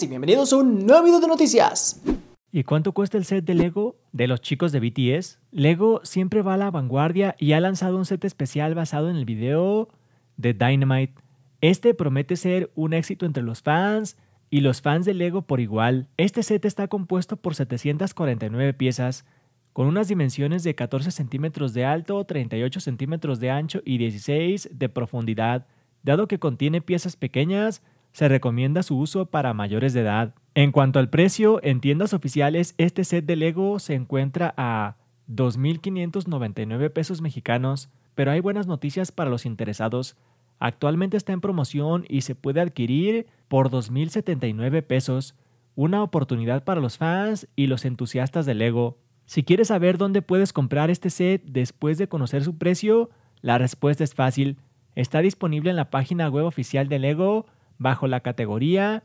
y bienvenidos a un nuevo video de noticias. ¿Y cuánto cuesta el set de Lego de los chicos de BTS? Lego siempre va a la vanguardia y ha lanzado un set especial basado en el video de Dynamite. Este promete ser un éxito entre los fans y los fans de Lego por igual. Este set está compuesto por 749 piezas, con unas dimensiones de 14 centímetros de alto, 38 centímetros de ancho y 16 de profundidad. Dado que contiene piezas pequeñas, se recomienda su uso para mayores de edad. En cuanto al precio, en tiendas oficiales este set de Lego se encuentra a 2.599 pesos mexicanos, pero hay buenas noticias para los interesados. Actualmente está en promoción y se puede adquirir por 2.079 pesos, una oportunidad para los fans y los entusiastas de Lego. Si quieres saber dónde puedes comprar este set después de conocer su precio, la respuesta es fácil. Está disponible en la página web oficial de Lego Bajo la categoría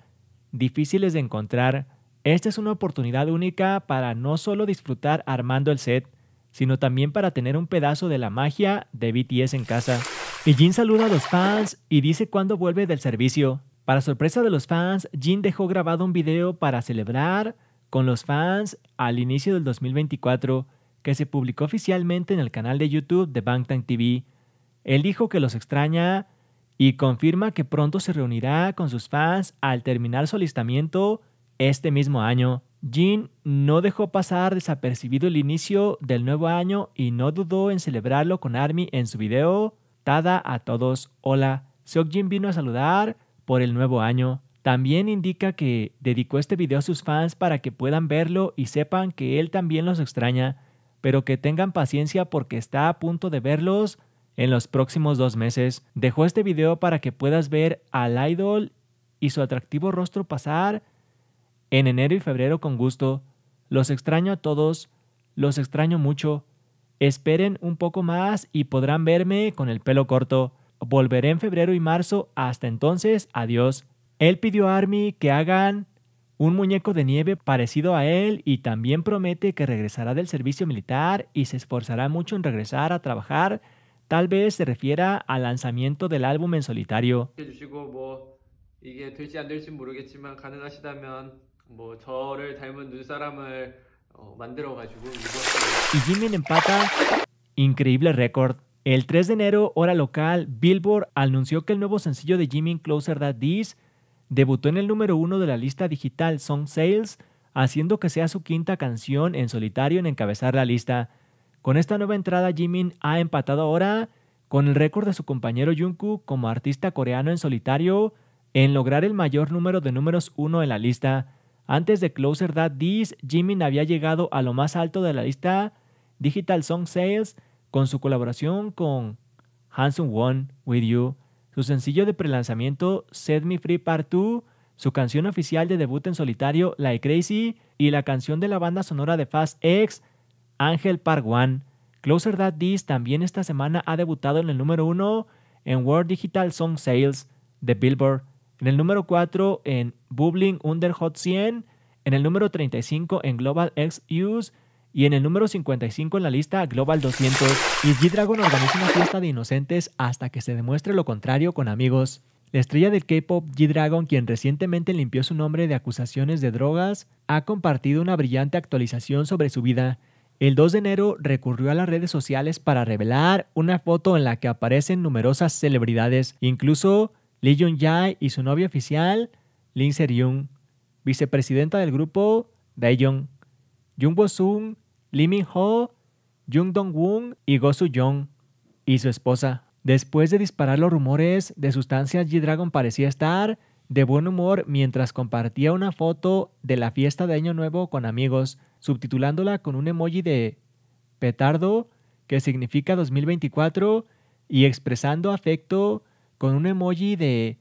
Difíciles de encontrar, esta es una oportunidad única para no solo disfrutar armando el set, sino también para tener un pedazo de la magia de BTS en casa. Y Jin saluda a los fans y dice cuándo vuelve del servicio. Para sorpresa de los fans, Jin dejó grabado un video para celebrar con los fans al inicio del 2024 que se publicó oficialmente en el canal de YouTube de Bangtan TV. Él dijo que los extraña y confirma que pronto se reunirá con sus fans al terminar su alistamiento este mismo año. Jin no dejó pasar desapercibido el inicio del nuevo año y no dudó en celebrarlo con Army en su video Tada a todos, hola. Seokjin vino a saludar por el nuevo año. También indica que dedicó este video a sus fans para que puedan verlo y sepan que él también los extraña, pero que tengan paciencia porque está a punto de verlos en los próximos dos meses dejo este video para que puedas ver al idol y su atractivo rostro pasar en enero y febrero con gusto. Los extraño a todos, los extraño mucho. Esperen un poco más y podrán verme con el pelo corto. Volveré en febrero y marzo. Hasta entonces, adiós. Él pidió a Army que hagan un muñeco de nieve parecido a él y también promete que regresará del servicio militar y se esforzará mucho en regresar a trabajar Tal vez se refiera al lanzamiento del álbum en solitario. Y empata increíble récord. El 3 de enero, hora local, Billboard anunció que el nuevo sencillo de Jimmy Closer That This debutó en el número uno de la lista digital Song Sales, haciendo que sea su quinta canción en solitario en encabezar la lista. Con esta nueva entrada, Jimin ha empatado ahora con el récord de su compañero Jungkook como artista coreano en solitario en lograr el mayor número de números uno en la lista. Antes de Closer That This, Jimin había llegado a lo más alto de la lista Digital Song Sales con su colaboración con Handsome One With You, su sencillo de prelanzamiento Set Me Free Part 2, su canción oficial de debut en solitario Like Crazy y la canción de la banda sonora de Fast X Park One, Closer That This también esta semana ha debutado en el número 1 en World Digital Song Sales de Billboard, en el número 4 en Bubbling Under Hot 100, en el número 35 en Global X Use y en el número 55 en la lista Global 200. Y G-Dragon organiza una fiesta de inocentes hasta que se demuestre lo contrario con amigos. La estrella del K-pop G-Dragon, quien recientemente limpió su nombre de acusaciones de drogas, ha compartido una brillante actualización sobre su vida el 2 de enero recurrió a las redes sociales para revelar una foto en la que aparecen numerosas celebridades, incluso Lee Jung-jae y su novia oficial, Lin se vicepresidenta del grupo Dae Jung Bo-sung, Lee Min-ho, Jung Dong-woon y Go soo jung y su esposa. Después de disparar los rumores de sustancias, G-Dragon parecía estar de buen humor mientras compartía una foto de la fiesta de Año Nuevo con amigos, subtitulándola con un emoji de petardo, que significa 2024, y expresando afecto con un emoji de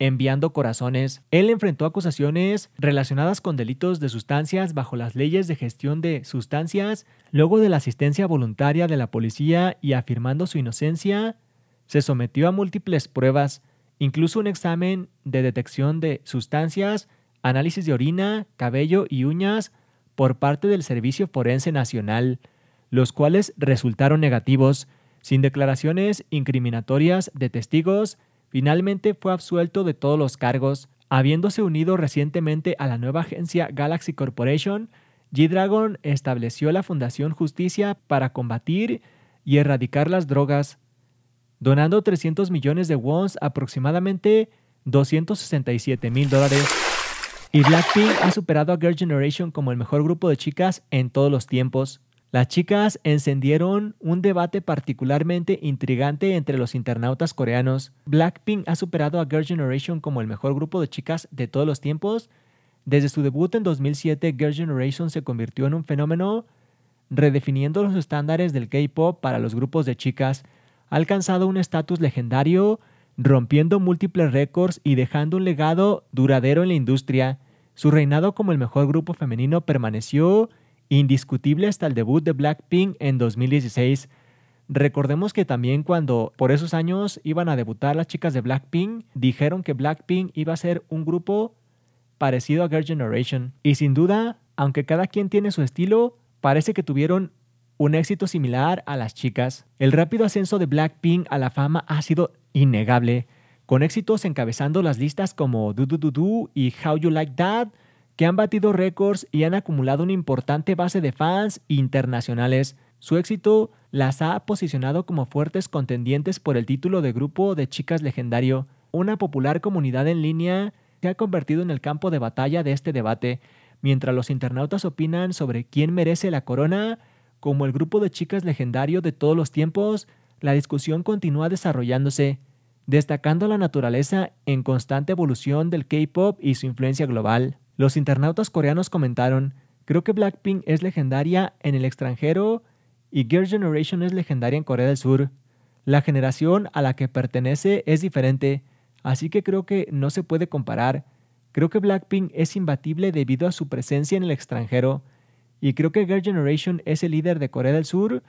enviando corazones. Él enfrentó acusaciones relacionadas con delitos de sustancias bajo las leyes de gestión de sustancias, luego de la asistencia voluntaria de la policía y afirmando su inocencia, se sometió a múltiples pruebas incluso un examen de detección de sustancias, análisis de orina, cabello y uñas por parte del Servicio Forense Nacional, los cuales resultaron negativos, sin declaraciones incriminatorias de testigos, finalmente fue absuelto de todos los cargos, habiéndose unido recientemente a la nueva agencia Galaxy Corporation, G-Dragon estableció la Fundación Justicia para combatir y erradicar las drogas donando 300 millones de wons, aproximadamente 267 mil dólares. Y Blackpink ha superado a Girl Generation como el mejor grupo de chicas en todos los tiempos. Las chicas encendieron un debate particularmente intrigante entre los internautas coreanos. Blackpink ha superado a Girl Generation como el mejor grupo de chicas de todos los tiempos. Desde su debut en 2007, Girl Generation se convirtió en un fenómeno redefiniendo los estándares del K-pop para los grupos de chicas ha alcanzado un estatus legendario, rompiendo múltiples récords y dejando un legado duradero en la industria. Su reinado como el mejor grupo femenino permaneció indiscutible hasta el debut de Blackpink en 2016. Recordemos que también cuando por esos años iban a debutar las chicas de Blackpink, dijeron que Blackpink iba a ser un grupo parecido a Girl Generation. Y sin duda, aunque cada quien tiene su estilo, parece que tuvieron un éxito similar a las chicas, el rápido ascenso de Blackpink a la fama ha sido innegable, con éxitos encabezando las listas como Do Do Do Do y How You Like That, que han batido récords y han acumulado una importante base de fans internacionales. Su éxito las ha posicionado como fuertes contendientes por el título de grupo de chicas legendario. Una popular comunidad en línea se ha convertido en el campo de batalla de este debate. Mientras los internautas opinan sobre quién merece la corona, como el grupo de chicas legendario de todos los tiempos, la discusión continúa desarrollándose, destacando la naturaleza en constante evolución del K-pop y su influencia global. Los internautas coreanos comentaron, creo que Blackpink es legendaria en el extranjero y Girl Generation es legendaria en Corea del Sur. La generación a la que pertenece es diferente, así que creo que no se puede comparar. Creo que Blackpink es imbatible debido a su presencia en el extranjero. Y creo que Girl Generation es el líder de Corea del Sur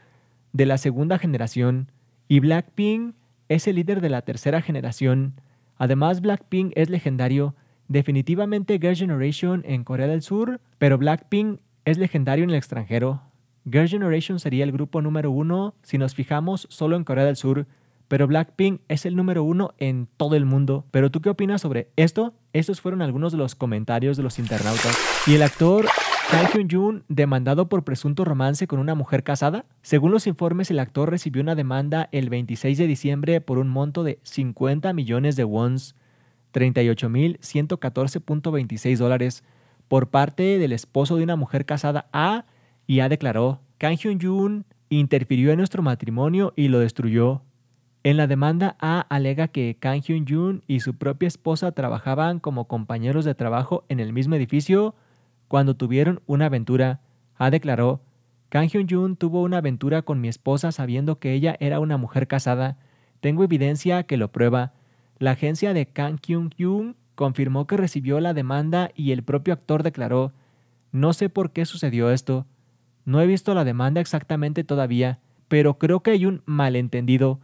de la segunda generación y Blackpink es el líder de la tercera generación. Además, Blackpink es legendario. Definitivamente Girl Generation en Corea del Sur, pero Blackpink es legendario en el extranjero. Girl Generation sería el grupo número uno si nos fijamos solo en Corea del Sur, pero Blackpink es el número uno en todo el mundo. ¿Pero tú qué opinas sobre esto? Estos fueron algunos de los comentarios de los internautas. Y el actor Kang Hyun-jun, demandado por presunto romance con una mujer casada. Según los informes, el actor recibió una demanda el 26 de diciembre por un monto de 50 millones de wons, 38.114.26 dólares, por parte del esposo de una mujer casada A, y A declaró, Kang Hyun-jun interfirió en nuestro matrimonio y lo destruyó. En la demanda, A alega que Kang Hyun-jun y su propia esposa trabajaban como compañeros de trabajo en el mismo edificio cuando tuvieron una aventura. Ha ah declaró, Kang Hyun-jun tuvo una aventura con mi esposa sabiendo que ella era una mujer casada. Tengo evidencia que lo prueba. La agencia de Kang Hyun-jun confirmó que recibió la demanda y el propio actor declaró, no sé por qué sucedió esto. No he visto la demanda exactamente todavía, pero creo que hay un malentendido.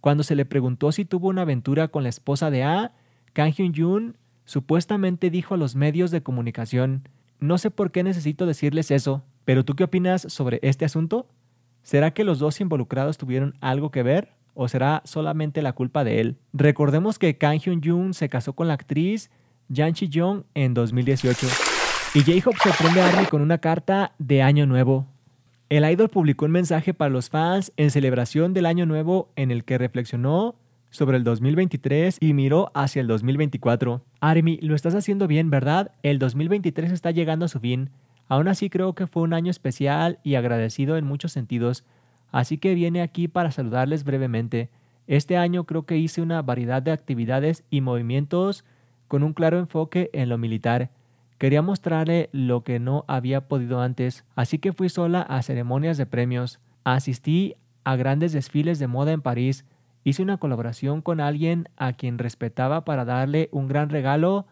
Cuando se le preguntó si tuvo una aventura con la esposa de A, ah, Kang Hyun-jun supuestamente dijo a los medios de comunicación, no sé por qué necesito decirles eso, pero ¿tú qué opinas sobre este asunto? ¿Será que los dos involucrados tuvieron algo que ver? ¿O será solamente la culpa de él? Recordemos que Kang Hyun jung se casó con la actriz Jan Chi Jong en 2018. Y J-Hope sorprende a Army con una carta de Año Nuevo. El idol publicó un mensaje para los fans en celebración del Año Nuevo en el que reflexionó sobre el 2023 y miró hacia el 2024. Army, lo estás haciendo bien, ¿verdad? El 2023 está llegando a su fin. Aún así creo que fue un año especial y agradecido en muchos sentidos, así que viene aquí para saludarles brevemente. Este año creo que hice una variedad de actividades y movimientos con un claro enfoque en lo militar. Quería mostrarle lo que no había podido antes, así que fui sola a ceremonias de premios. Asistí a grandes desfiles de moda en París, hice una colaboración con alguien a quien respetaba para darle un gran regalo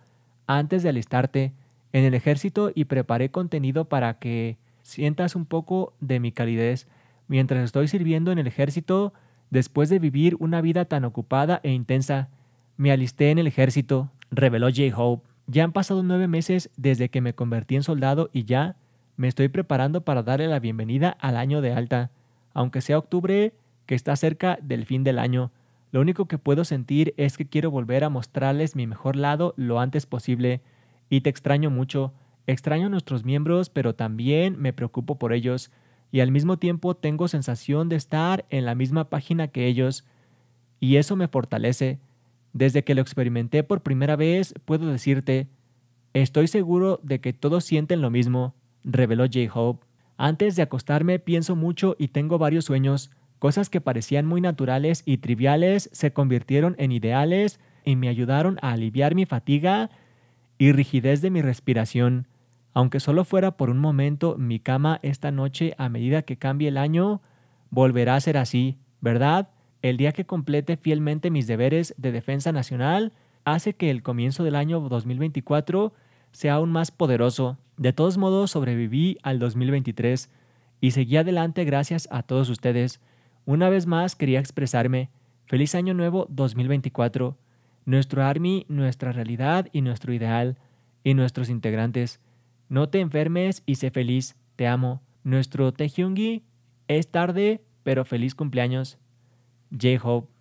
antes de alistarte en el ejército y preparé contenido para que sientas un poco de mi calidez mientras estoy sirviendo en el ejército después de vivir una vida tan ocupada e intensa. Me alisté en el ejército, reveló J-Hope. Ya han pasado nueve meses desde que me convertí en soldado y ya me estoy preparando para darle la bienvenida al año de alta. Aunque sea octubre, que está cerca del fin del año. Lo único que puedo sentir es que quiero volver a mostrarles mi mejor lado lo antes posible. Y te extraño mucho. Extraño a nuestros miembros, pero también me preocupo por ellos. Y al mismo tiempo tengo sensación de estar en la misma página que ellos. Y eso me fortalece. Desde que lo experimenté por primera vez, puedo decirte, estoy seguro de que todos sienten lo mismo, reveló J. Hope. Antes de acostarme pienso mucho y tengo varios sueños. Cosas que parecían muy naturales y triviales se convirtieron en ideales y me ayudaron a aliviar mi fatiga y rigidez de mi respiración. Aunque solo fuera por un momento, mi cama esta noche, a medida que cambie el año, volverá a ser así, ¿verdad? El día que complete fielmente mis deberes de defensa nacional hace que el comienzo del año 2024 sea aún más poderoso. De todos modos, sobreviví al 2023 y seguí adelante gracias a todos ustedes. Una vez más quería expresarme, feliz año nuevo 2024, nuestro ARMY, nuestra realidad y nuestro ideal, y nuestros integrantes. No te enfermes y sé feliz, te amo. Nuestro Taehyungi es tarde, pero feliz cumpleaños. J-Hope.